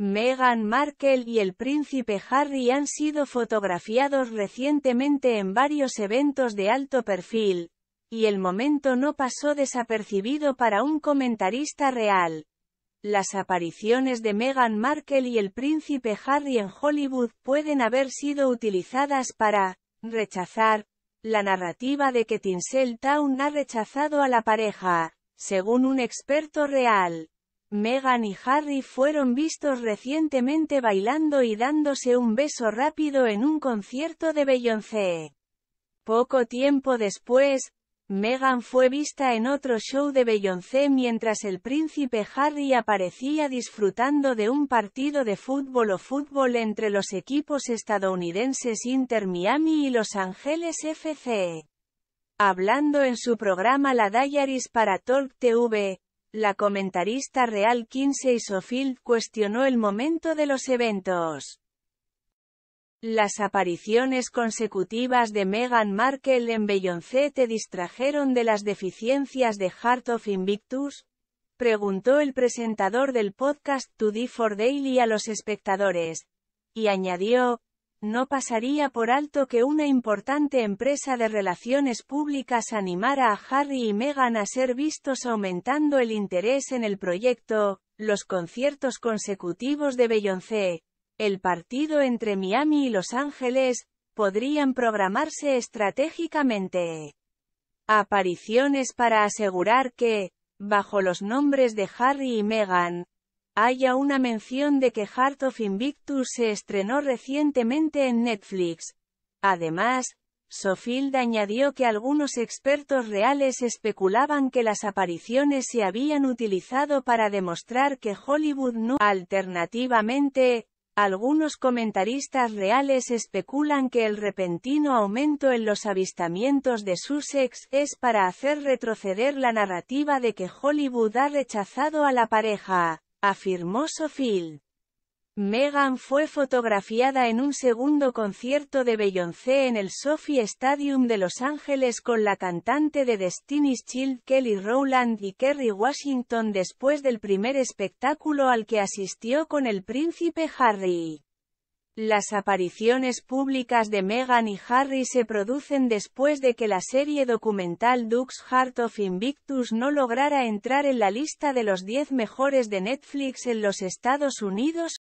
Meghan Markle y el príncipe Harry han sido fotografiados recientemente en varios eventos de alto perfil, y el momento no pasó desapercibido para un comentarista real. Las apariciones de Meghan Markle y el príncipe Harry en Hollywood pueden haber sido utilizadas para rechazar la narrativa de que Tinsel Town ha rechazado a la pareja, según un experto real. Megan y Harry fueron vistos recientemente bailando y dándose un beso rápido en un concierto de Beyoncé. Poco tiempo después, Megan fue vista en otro show de Beyoncé mientras el príncipe Harry aparecía disfrutando de un partido de fútbol o fútbol entre los equipos estadounidenses Inter Miami y Los Ángeles FC. Hablando en su programa La Diaries para Talk TV, la comentarista real Kinsey Sofield cuestionó el momento de los eventos. Las apariciones consecutivas de Meghan Markle en Beyoncé te distrajeron de las deficiencias de Heart of Invictus, preguntó el presentador del podcast d for Daily a los espectadores, y añadió, no pasaría por alto que una importante empresa de relaciones públicas animara a Harry y Meghan a ser vistos aumentando el interés en el proyecto, los conciertos consecutivos de Beyoncé, el partido entre Miami y Los Ángeles, podrían programarse estratégicamente. Apariciones para asegurar que, bajo los nombres de Harry y Meghan, haya una mención de que Heart of Invictus se estrenó recientemente en Netflix. Además, Sofield añadió que algunos expertos reales especulaban que las apariciones se habían utilizado para demostrar que Hollywood no. Alternativamente, algunos comentaristas reales especulan que el repentino aumento en los avistamientos de Sussex es para hacer retroceder la narrativa de que Hollywood ha rechazado a la pareja afirmó Sophie: Megan fue fotografiada en un segundo concierto de Beyoncé en el Sophie Stadium de Los Ángeles con la cantante de Destiny's Child Kelly Rowland y Kerry Washington después del primer espectáculo al que asistió con el príncipe Harry. Las apariciones públicas de Meghan y Harry se producen después de que la serie documental Dux Heart of Invictus no lograra entrar en la lista de los 10 mejores de Netflix en los Estados Unidos